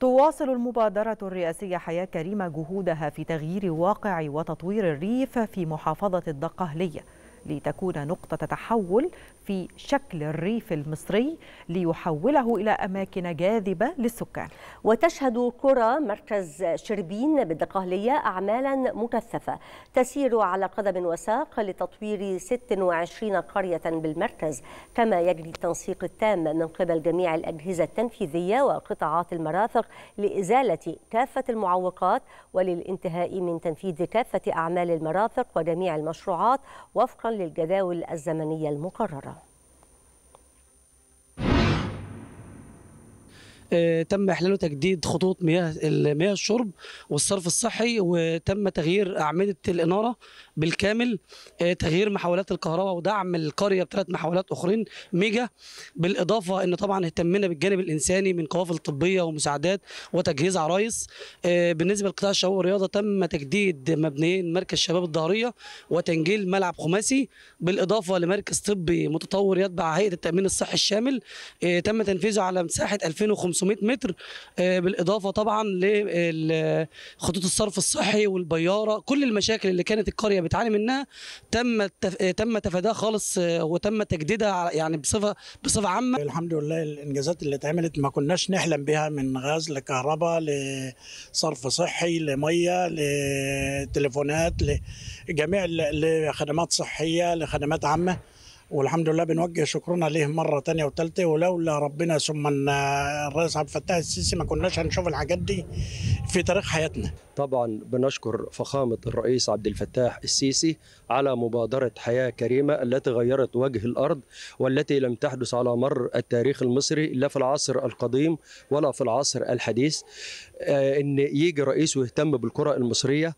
تواصل المبادرة الرئاسية حياة كريمة جهودها في تغيير واقع وتطوير الريف في محافظة الدقهلية لتكون نقطة تحول في شكل الريف المصري ليحوله إلى أماكن جاذبة للسكان وتشهد قرى مركز شربين بالدقهلية أعمالا مكثفة تسير على قدم وساق لتطوير 26 قرية بالمركز كما يجري التنسيق التام من قبل جميع الأجهزة التنفيذية وقطاعات المرافق لإزالة كافة المعوقات وللانتهاء من تنفيذ كافة أعمال المرافق وجميع المشروعات وفقا للجداول الزمنية المقررة آه، تم احلاله تجديد خطوط مياه مياه الشرب والصرف الصحي وتم تغيير اعمده الاناره بالكامل آه، تغيير محاولات الكهرباء ودعم القريه بثلاث محاولات اخرين ميجا بالاضافه ان طبعا اهتمنا بالجانب الانساني من قوافل طبيه ومساعدات وتجهيز عرايس آه، بالنسبه لقطاع الشباب والرياضه تم تجديد مبنيين مركز شباب الظهريه وتنجيل ملعب خماسي بالاضافه لمركز طبي متطور يتبع هيئه التامين الصحي الشامل تم تنفيذه على مساحه 2500 500 متر آه، بالاضافه طبعا لخطوط الصرف الصحي والبياره كل المشاكل اللي كانت القريه بتعاني منها تم آه، تم تفاداها خالص آه، وتم تجديدها يعني بصفه بصفه عامه الحمد لله الانجازات اللي اتعملت ما كناش نحلم بها من غاز لكهرباء لصرف صحي لميه لتليفونات لجميع لخدمات صحيه لخدمات عامه والحمد لله بنوجه شكرنا ليه مره ثانيه وثالثه ولولا ربنا ثم الرئيس عبد الفتاح السيسي ما كناش هنشوف الحاجات دي في تاريخ حياتنا. طبعا بنشكر فخامه الرئيس عبد الفتاح السيسي على مبادره حياه كريمه التي غيرت وجه الارض والتي لم تحدث على مر التاريخ المصري لا في العصر القديم ولا في العصر الحديث آه، ان يجي رئيس ويهتم بالكره المصريه